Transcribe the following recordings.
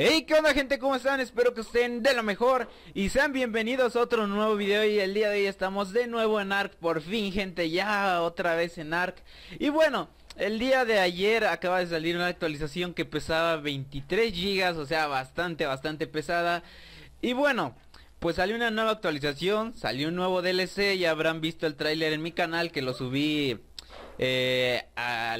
Hey, ¿qué onda gente? ¿Cómo están? Espero que estén de lo mejor y sean bienvenidos a otro nuevo video y el día de hoy estamos de nuevo en ARK, por fin gente, ya otra vez en ARC. Y bueno, el día de ayer acaba de salir una actualización que pesaba 23 GB, o sea, bastante, bastante pesada Y bueno, pues salió una nueva actualización, salió un nuevo DLC, ya habrán visto el tráiler en mi canal que lo subí eh, a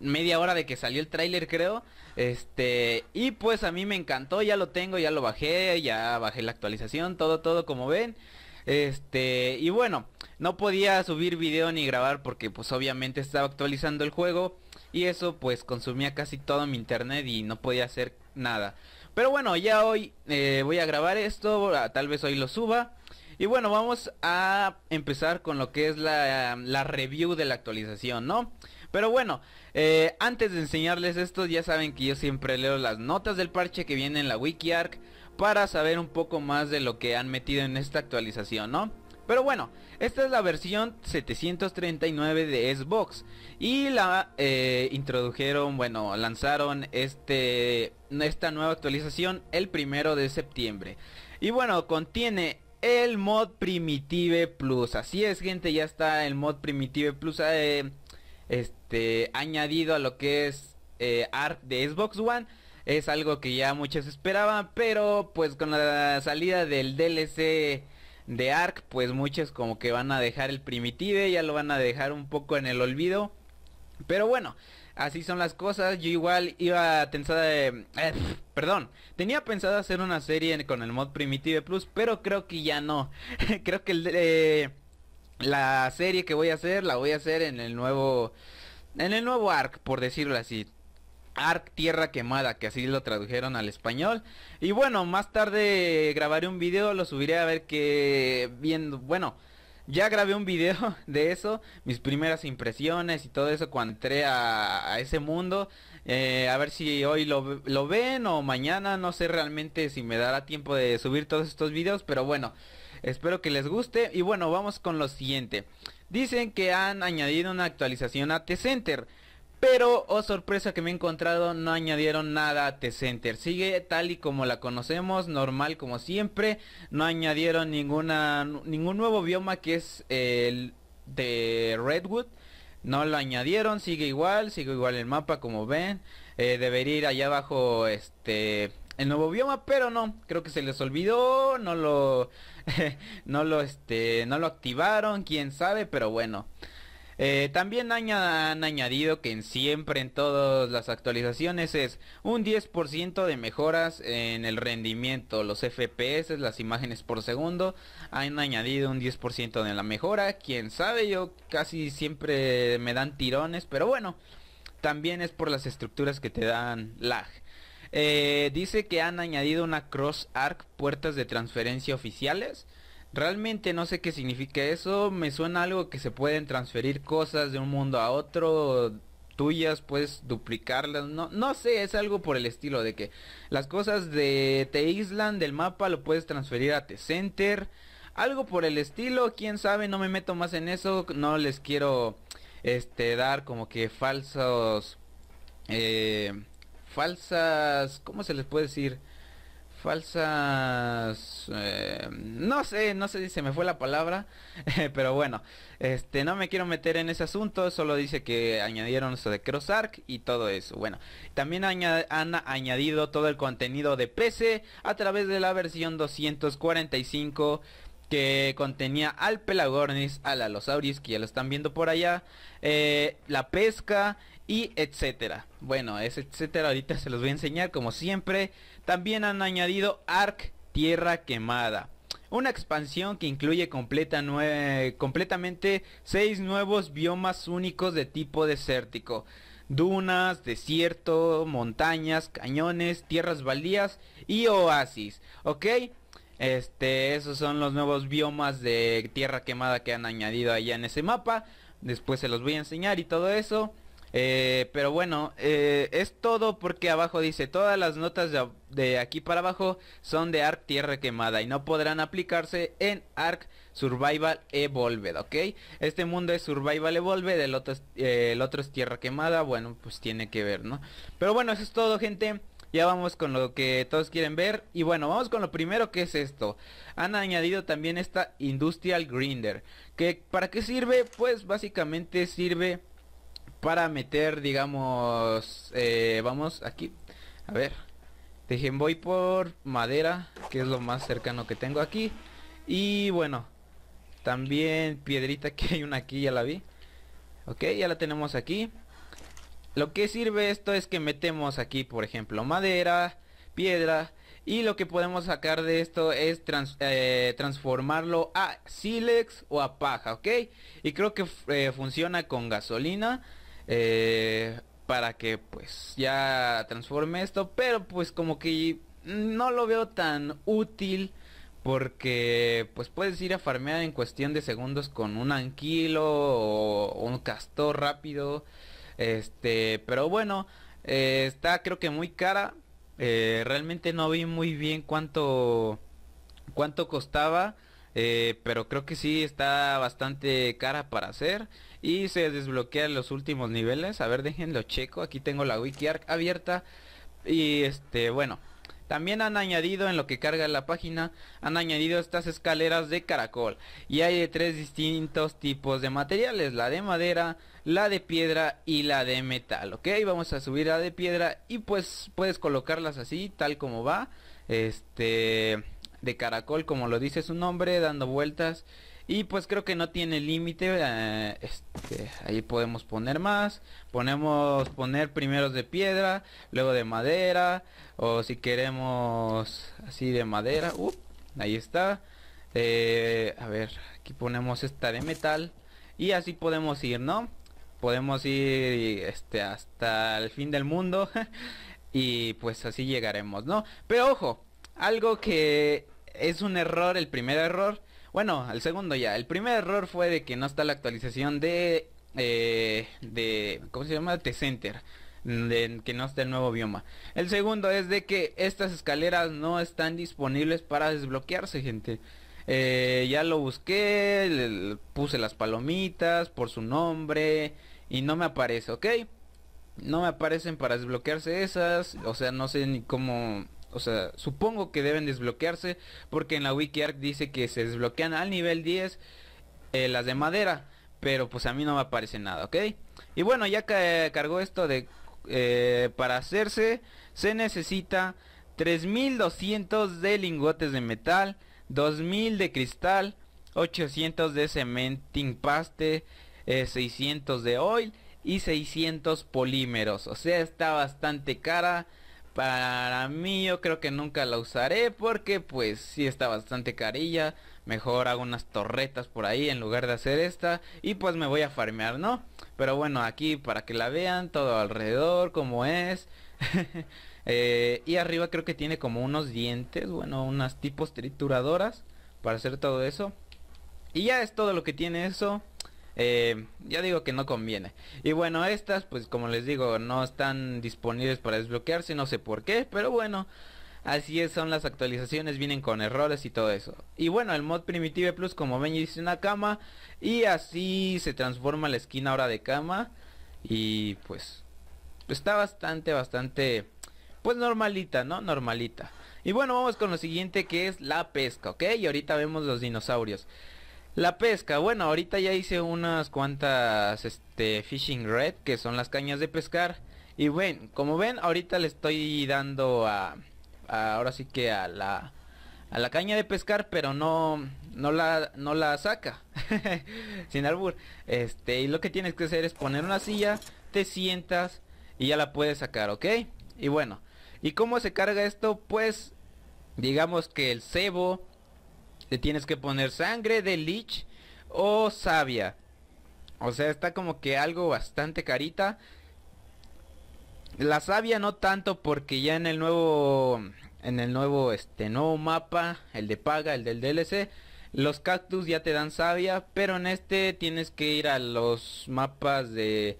media hora de que salió el tráiler creo. Este, y pues a mí me encantó, ya lo tengo, ya lo bajé, ya bajé la actualización, todo, todo como ven. Este, y bueno, no podía subir video ni grabar porque pues obviamente estaba actualizando el juego y eso pues consumía casi todo mi internet y no podía hacer nada. Pero bueno, ya hoy eh, voy a grabar esto, tal vez hoy lo suba. Y bueno, vamos a empezar con lo que es la, review de la actualización, ¿no? Pero bueno, eh, antes de enseñarles esto, ya saben que yo siempre leo las notas del parche que viene en la WikiArk para saber un poco más de lo que han metido en esta actualización, ¿no? Pero bueno, esta es la versión 739 de Xbox. Y la eh, introdujeron, bueno, lanzaron este, esta nueva actualización el primero de septiembre. Y bueno, contiene el mod Primitive Plus. Así es, gente, ya está el mod Primitive Plus eh, este, añadido a lo que es eh, art de Xbox One. Es algo que ya muchos esperaban, pero pues con la salida del DLC de Ark, pues muchos como que van a dejar el primitive, ya lo van a dejar un poco en el olvido. Pero bueno, así son las cosas. Yo igual iba pensada de... Eh, perdón, tenía pensado hacer una serie con el mod Primitive Plus, pero creo que ya no. creo que el, eh, la serie que voy a hacer la voy a hacer en el nuevo... En el nuevo arc, por decirlo así. Arc Tierra Quemada, que así lo tradujeron al español. Y bueno, más tarde grabaré un video, lo subiré a ver qué viendo, bueno, ya grabé un video de eso, mis primeras impresiones y todo eso cuando entré a, ese mundo. Eh, a ver si hoy lo, lo, ven o mañana, no sé realmente si me dará tiempo de subir todos estos videos, pero bueno, espero que les guste. Y bueno, vamos con lo siguiente. Dicen que han añadido una actualización a T-Center. Pero, oh sorpresa que me he encontrado, no añadieron nada a T-Center. Sigue tal y como la conocemos, normal como siempre. No añadieron ninguna, ningún nuevo bioma que es el de Redwood. No lo añadieron, sigue igual, sigue igual el mapa como ven. Eh, debería ir allá abajo este el nuevo bioma, pero no, creo que se les olvidó, no lo no lo este no lo activaron, quién sabe, pero bueno. Eh, también han añadido que en siempre en todas las actualizaciones es un 10% de mejoras en el rendimiento, los FPS, las imágenes por segundo, han añadido un 10% de la mejora, Quién sabe yo casi siempre me dan tirones, pero bueno, también es por las estructuras que te dan lag. Eh, dice que han añadido una cross arc puertas de transferencia oficiales Realmente no sé qué significa eso, me suena algo que se pueden transferir cosas de un mundo a otro, tuyas, puedes duplicarlas, no, no sé, es algo por el estilo de que las cosas de Te Island del mapa lo puedes transferir a Te Center, algo por el estilo, quién sabe, no me meto más en eso, no les quiero este dar como que falsos eh, falsas, ¿cómo se les puede decir? falsas... Eh, no sé, no sé si se me fue la palabra, pero bueno, este, no me quiero meter en ese asunto, solo dice que añadieron eso de CrossArc y todo eso. Bueno, también han añadido todo el contenido de PC a través de la versión 245 que contenía al Pelagornis, al Alosauris, que ya lo están viendo por allá, eh, la pesca y etcétera. Bueno, es etcétera, ahorita se los voy a enseñar como siempre. También han añadido Arc Tierra Quemada. Una expansión que incluye completa completamente 6 nuevos biomas únicos de tipo desértico. Dunas, desierto, montañas, cañones, tierras baldías y oasis. ¿Ok? Este, esos son los nuevos biomas de tierra quemada que han añadido allá en ese mapa. Después se los voy a enseñar y todo eso. Eh, pero bueno, eh, es todo porque abajo dice todas las notas de, aquí para abajo son de Arc Tierra Quemada y no podrán aplicarse en Arc Survival Evolved, ¿ok? Este mundo es Survival Evolved, el otro, eh, el otro es Tierra Quemada, bueno, pues tiene que ver, ¿no? Pero bueno, eso es todo gente. Ya vamos con lo que todos quieren ver. Y bueno, vamos con lo primero que es esto. Han añadido también esta Industrial Grinder. Que para qué sirve? Pues básicamente sirve para meter, digamos, eh, vamos aquí, a ver, dejen voy por madera, que es lo más cercano que tengo aquí, y bueno, también piedrita que hay una aquí, ya la vi, ok, ya la tenemos aquí, lo que sirve esto es que metemos aquí, por ejemplo, madera, piedra, y lo que podemos sacar de esto es eh, transformarlo a sílex o a paja, ¿ok? Y creo que eh, funciona con gasolina. Eh, para que pues ya transforme esto, pero pues como que no lo veo tan útil porque pues puedes ir a farmear en cuestión de segundos con un anquilo o un castor rápido. Este, pero bueno, eh, está creo que muy cara. Eh, realmente no vi muy bien cuánto cuánto costaba, pero creo que sí está bastante cara para hacer y se desbloquean los últimos niveles. A ver, déjenlo checo. Aquí tengo la wiki arc abierta. Y este, bueno. También han añadido en lo que carga la página, han añadido estas escaleras de caracol. Y hay de tres distintos tipos de materiales, la de madera, la de piedra y la de metal. Ok, vamos a subir la de piedra y pues puedes colocarlas así, tal como va. Este, de caracol como lo dice su nombre, dando vueltas y pues creo que no tiene límite. Eh, este, ahí podemos poner más. Ponemos poner primeros de piedra, luego de madera. O si queremos así de madera. Uh, ahí está. Eh, a ver, aquí ponemos esta de metal. Y así podemos ir, ¿no? Podemos ir este, hasta el fin del mundo. y pues así llegaremos, ¿no? Pero ojo, algo que es un error, el primer error bueno, el segundo ya. El primer error fue de que no está la actualización de... Eh, de ¿Cómo se llama? T-Center. que no está el nuevo bioma. El segundo es de que estas escaleras no están disponibles para desbloquearse, gente. Eh, ya lo busqué, puse las palomitas por su nombre y no me aparece, ¿ok? No me aparecen para desbloquearse esas, o sea, no sé ni cómo o sea, supongo que deben desbloquearse porque en la WikiArc dice que se desbloquean al nivel 10 eh, las de madera, pero pues a mí no me aparece nada, ¿ok? Y bueno, ya cargó esto de... Eh, para hacerse se necesita 3200 de lingotes de metal, 2000 de cristal, 800 de cementing paste, 600 eh, de oil y 600 polímeros. O sea, está bastante cara. Para mí yo creo que nunca la usaré porque pues sí está bastante carilla. Mejor hago unas torretas por ahí en lugar de hacer esta. Y pues me voy a farmear, ¿no? Pero bueno, aquí para que la vean todo alrededor, como es. Eh, y arriba creo que tiene como unos dientes, bueno, unas tipos trituradoras para hacer todo eso. Y ya es todo lo que tiene eso. Eh, ya digo que no conviene. Y bueno, estas pues como les digo no están disponibles para desbloquearse, no sé por qué, pero bueno. Así es, son las actualizaciones, vienen con errores y todo eso. Y bueno, el mod Primitive Plus, como ven, dice una cama. Y así se transforma la esquina ahora de cama. Y pues, está bastante, bastante, pues normalita, ¿no? Normalita. Y bueno, vamos con lo siguiente que es la pesca, ¿ok? Y ahorita vemos los dinosaurios. La pesca, bueno, ahorita ya hice unas cuantas este, fishing red, que son las cañas de pescar. Y bueno, como ven, ahorita le estoy dando a, ahora sí que a la, a la caña de pescar, pero no, no la, no la saca, sin albur. Este, y lo que tienes que hacer es poner una silla, te sientas y ya la puedes sacar, ¿ok? Y bueno, ¿y cómo se carga esto? Pues, digamos que el cebo le tienes que poner sangre de lich o savia. O sea, está como que algo bastante carita. La savia no tanto porque ya en el nuevo en el nuevo este nuevo mapa, el de paga, el del DLC, los cactus ya te dan savia, pero en este tienes que ir a los mapas de,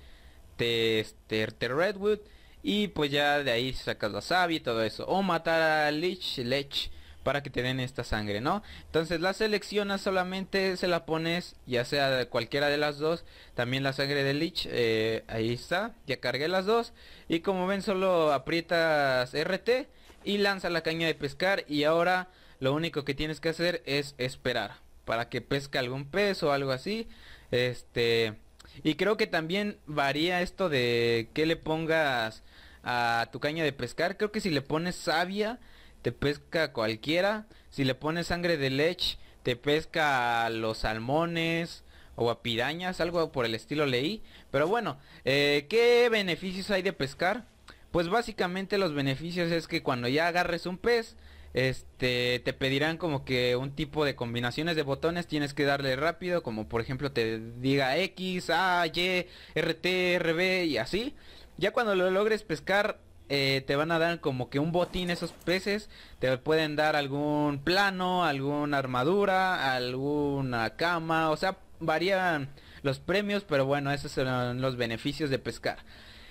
de, este, Redwood y pues ya de ahí sacas la savia y todo eso. O matar a Lich, Lech para que te den esta sangre, ¿no? Entonces la seleccionas solamente, se la pones ya sea cualquiera de las dos, también la sangre de Lich, eh, ahí está, ya cargué las dos y como ven solo aprietas RT y lanza la caña de pescar y ahora lo único que tienes que hacer es esperar para que pesque algún pez o algo así, este... Y creo que también varía esto de que le pongas a tu caña de pescar. Creo que si le pones savia, te pesca cualquiera. Si le pones sangre de leche, te pesca los salmones o a pirañas, algo por el estilo leí. Pero bueno, eh, ¿qué beneficios hay de pescar? Pues básicamente los beneficios es que cuando ya agarres un pez, este, te pedirán como que un tipo de combinaciones de botones tienes que darle rápido, como por ejemplo te diga X, A, Y, RT, RB y así. Ya cuando lo logres pescar, eh, te van a dar como que un botín esos peces, te pueden dar algún plano, alguna armadura, alguna cama, o sea, varían los premios, pero bueno, esos son los beneficios de pescar.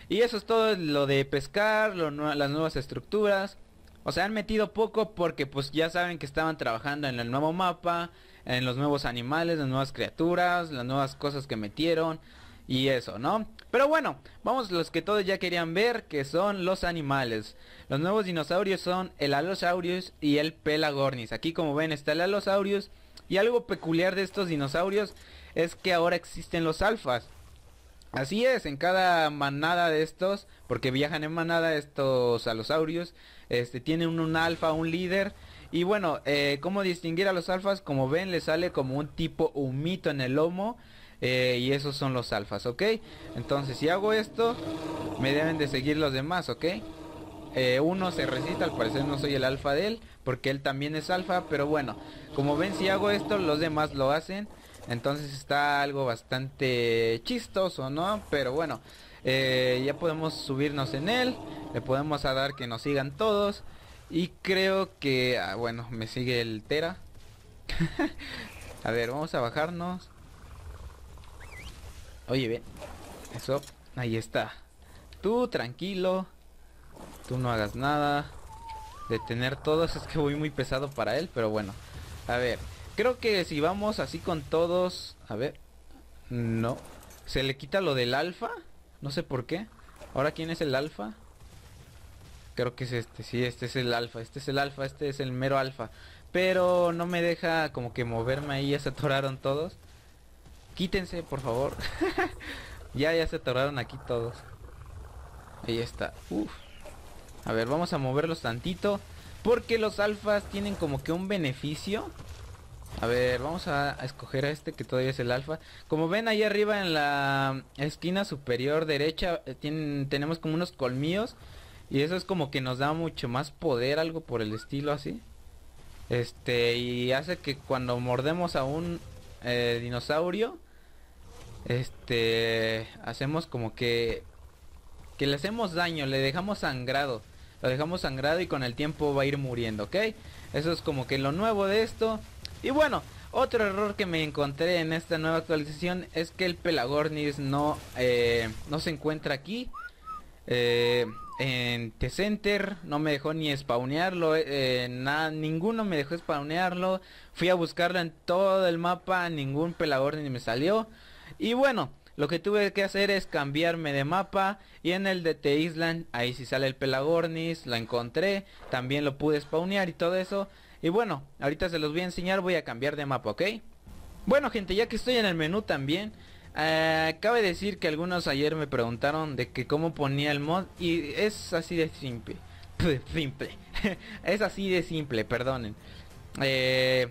Y eso es todo lo de pescar, las nuevas estructuras. O sea, han metido poco porque pues ya saben que estaban trabajando en el nuevo mapa, en los nuevos animales, las nuevas criaturas, las nuevas cosas que metieron y eso, ¿no? Pero bueno, vamos a los que todos ya querían ver, que son los animales. Los nuevos dinosaurios son el Alosaurus y el Pelagornis. Aquí como ven está el Alosaurus. y algo peculiar de estos dinosaurios es que ahora existen los alfas. Así es, en cada manada de estos, porque viajan en manada estos alosaurios, este, tienen un, alfa, un líder. Y bueno, eh, ¿cómo distinguir a los alfas? Como ven, le sale como un tipo humito en el lomo eh, y esos son los alfas, ¿ok? Entonces si hago esto, me deben de seguir los demás, ¿ok? Eh, uno se resiste, al parecer no soy el alfa de él, porque él también es alfa, pero bueno, como ven si hago esto, los demás lo hacen, entonces está algo bastante chistoso, ¿no? Pero bueno, eh, ya podemos subirnos en él, le podemos dar que nos sigan todos, y creo que, ah, bueno, me sigue el Tera. a ver, vamos a bajarnos. Oye, bien. Eso, ahí está. Tú, tranquilo. Tú no hagas nada. Detener todos, es que voy muy pesado para él, pero bueno. A ver, creo que si vamos así con todos... A ver. No. Se le quita lo del alfa. No sé por qué. Ahora, ¿quién es el alfa? Creo que es este. Sí, este es el alfa. Este es el alfa. Este es el mero alfa. Pero no me deja como que moverme ahí. Ya se atoraron todos. Quítense, por favor. ya, ya se atoraron aquí todos. Ahí está. Uf. A ver, vamos a moverlos tantito. Porque los alfas tienen como que un beneficio. A ver, vamos a, escoger a este que todavía es el alfa. Como ven ahí arriba en la esquina superior derecha eh, tienen, tenemos como unos colmillos. Y eso es como que nos da mucho más poder, algo por el estilo así. Este, y hace que cuando mordemos a un eh, dinosaurio, este hacemos como que que le hacemos daño, le dejamos sangrado. Lo dejamos sangrado y con el tiempo va a ir muriendo, ¿ok? Eso es como que lo nuevo de esto. Y bueno, otro error que me encontré en esta nueva actualización es que el Pelagornis no, eh, no se encuentra aquí. Eh, en T-Center no me dejó ni spawnearlo, eh, nada, ninguno me dejó spawnearlo. Fui a buscarlo en todo el mapa, ningún Pelagornis me salió. Y bueno, lo que tuve que hacer es cambiarme de mapa y en el de The Island, ahí si sale el Pelagornis, la encontré, también lo pude spawnear y todo eso. Y bueno, ahorita se los voy a enseñar, voy a cambiar de mapa, ¿ok? Bueno gente, ya que estoy en el menú también, eh, cabe decir que algunos ayer me preguntaron de que cómo ponía el mod y es así de simple. simple. es así de simple, perdonen. Eh,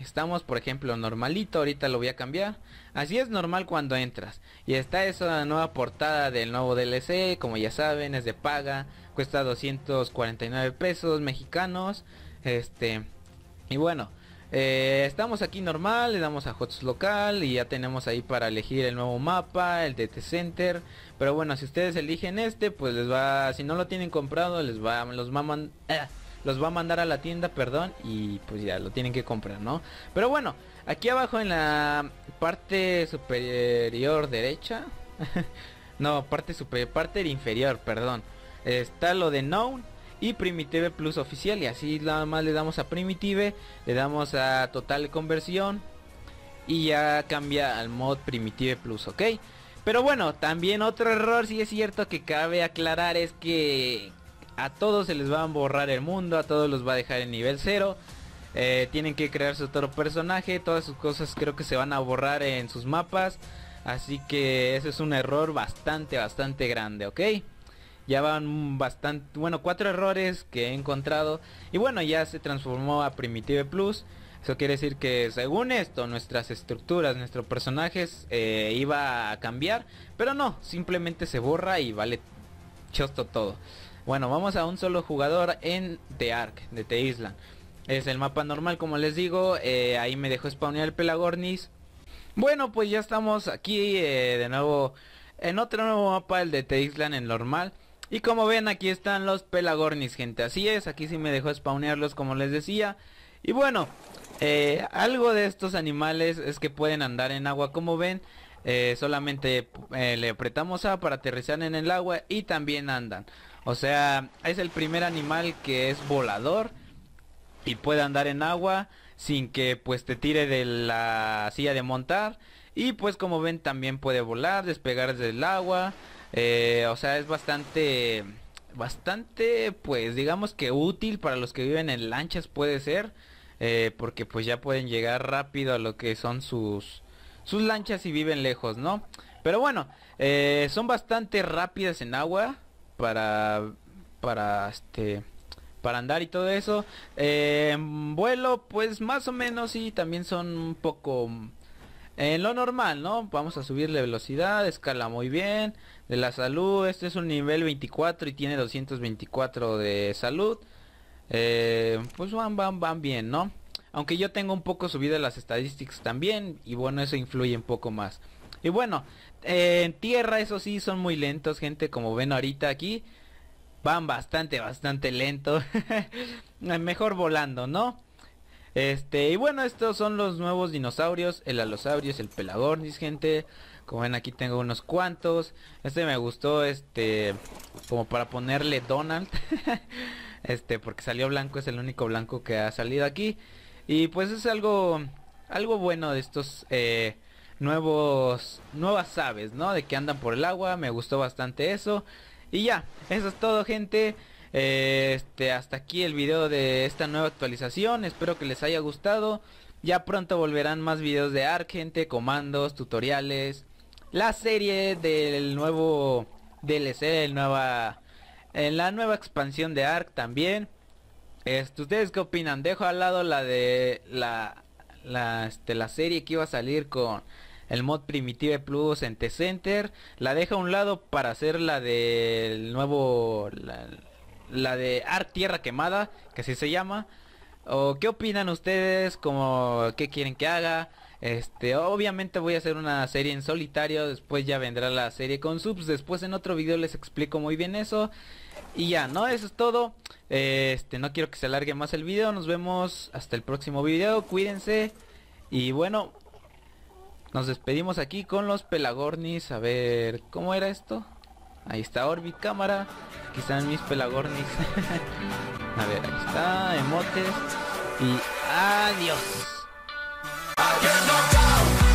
Estamos, por ejemplo, normalito, ahorita lo voy a cambiar. Así es normal cuando entras. Y está esa nueva portada del nuevo DLC, como ya saben, es de paga, cuesta 249 pesos mexicanos. Este, y bueno, eh, estamos aquí normal, le damos a Hots local y ya tenemos ahí para elegir el nuevo mapa, el DT Center. Pero bueno, si ustedes eligen este, pues les va, si no lo tienen comprado, les va, los maman... Eh, los va a mandar a la tienda, perdón, y pues ya lo tienen que comprar, ¿no? Pero bueno, aquí abajo en la parte superior derecha, no, parte superior, parte inferior, perdón, está lo de Known y Primitive Plus oficial y así nada más le damos a Primitive, le damos a Total Conversión y ya cambia al mod Primitive Plus, ¿ok? Pero bueno, también otro error, si es cierto que cabe aclarar, es que a todos se les va a borrar el mundo, a todos los va a dejar en nivel 0. Eh, tienen que crear su otro personaje, todas sus cosas creo que se van a borrar en sus mapas. Así que ese es un error bastante, bastante grande, ¿ok? Ya van bastante, bueno, cuatro errores que he encontrado. Y bueno, ya se transformó a Primitive Plus. Eso quiere decir que según esto, nuestras estructuras, nuestros personajes eh, iba a cambiar. Pero no, simplemente se borra y vale chosto todo. Bueno, vamos a un solo jugador en The Ark, de The Island. Es el mapa normal, como les digo. Eh, ahí me dejó spawnear el Pelagornis. Bueno, pues ya estamos aquí eh, de nuevo en otro nuevo mapa, el de The Island en normal. Y como ven, aquí están los Pelagornis, gente. Así es, aquí sí me dejó spawnearlos, como les decía. Y bueno, eh, algo de estos animales es que pueden andar en agua, como ven. solamente le apretamos A para aterrizar en el agua y también andan. O sea, es el primer animal que es volador y puede andar en agua sin que pues te tire de la silla de montar. Y pues como ven también puede volar, despegar del agua. Eh, o sea, es bastante, bastante pues digamos que útil para los que viven en lanchas puede ser. Eh, porque pues ya pueden llegar rápido a lo que son sus, sus lanchas y viven lejos, ¿no? Pero bueno, eh, son bastante rápidas en agua para para este para andar y todo eso. Eh, vuelo, pues más o menos y también son un poco en lo normal, ¿no? Vamos a subirle velocidad, escala muy bien. De la salud, este es un nivel 24 y tiene 224 de salud. Eh, pues van, van, van bien, ¿no? Aunque yo tengo un poco subida las estadísticas también y bueno, eso influye un poco más. Y bueno, eh, en tierra eso sí son muy lentos, gente, como ven ahorita aquí. Van bastante, bastante lento. Eh, mejor volando, ¿no? Este, y bueno, estos son los nuevos dinosaurios, el alosaurios, el pelagornis, gente. Como ven aquí tengo unos cuantos. Este me gustó, este, como para ponerle Donald. este, porque salió blanco, es el único blanco que ha salido aquí. Y pues es algo, algo bueno de estos eh, nuevos, nuevas aves, ¿no? De que andan por el agua, me gustó bastante eso. Y ya, eso es todo gente. Eh, este, hasta aquí el video de esta nueva actualización. Espero que les haya gustado. Ya pronto volverán más videos de Ark, gente, comandos, tutoriales. La serie del nuevo DLC, el nueva, en la nueva expansión de Ark también. Este, ¿Ustedes qué opinan? Dejo al lado la de la, la este, serie que iba a salir con el mod Primitive Plus en T-Center, la deja a un lado para hacer la del nuevo, la, de Art Tierra Quemada, que así se llama. ¿O qué opinan ustedes? Como, ¿Qué quieren que haga? Este, obviamente voy a hacer una serie en solitario, después ya vendrá la serie con subs, después en otro video les explico muy bien eso. Y ya, ¿no? Eso es todo. Este, no quiero que se alargue más el video, nos vemos hasta el próximo video, cuídense. Y bueno, nos despedimos aquí con los pelagornis. A ver, ¿cómo era esto? Ahí está Orbit Cámara. Aquí están mis pelagornis. a ver, ahí está, emotes. Y adiós.